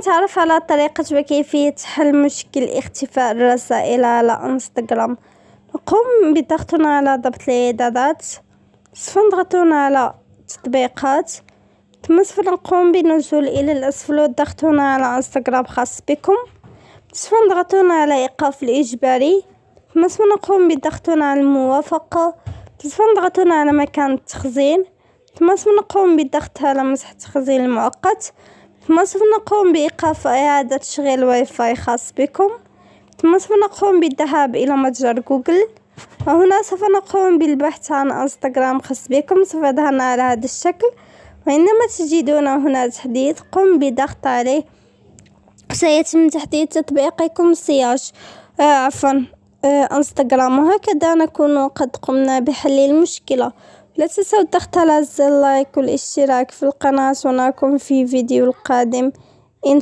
نتعرف على طريقة وكيفية حل مشكل اختفاء الرسائل على انستغرام نقوم بالضغط على ضبط الاعدادات سوف نضغط على تطبيقات ثم سوف نقوم بالنزول الى الاسفل والضغط على انستغرام خاص بكم سوف نضغط على ايقاف الاجباري ثم سوف نقوم بالضغط على الموافقة سوف نضغط على مكان التخزين ثم سوف نقوم بالضغط على مسح التخزين المؤقت ثم سوف نقوم بإيقاف إعادة تشغيل واي فاي خاص بكم ثم سوف نقوم بالذهاب إلى متجر جوجل وهنا سوف نقوم بالبحث عن انستغرام خاص بكم سوف يظهرنا على هذا الشكل وعندما تجدون هنا تحديث قم بضغط عليه سيتم تحديث تطبيقكم سياش آه عفوا آه انستغرام وهكذا نكون قد قمنا بحل المشكله لا تنسوا الضغط على زر لايك والاشتراك في القناة ونراكم في فيديو القادم إن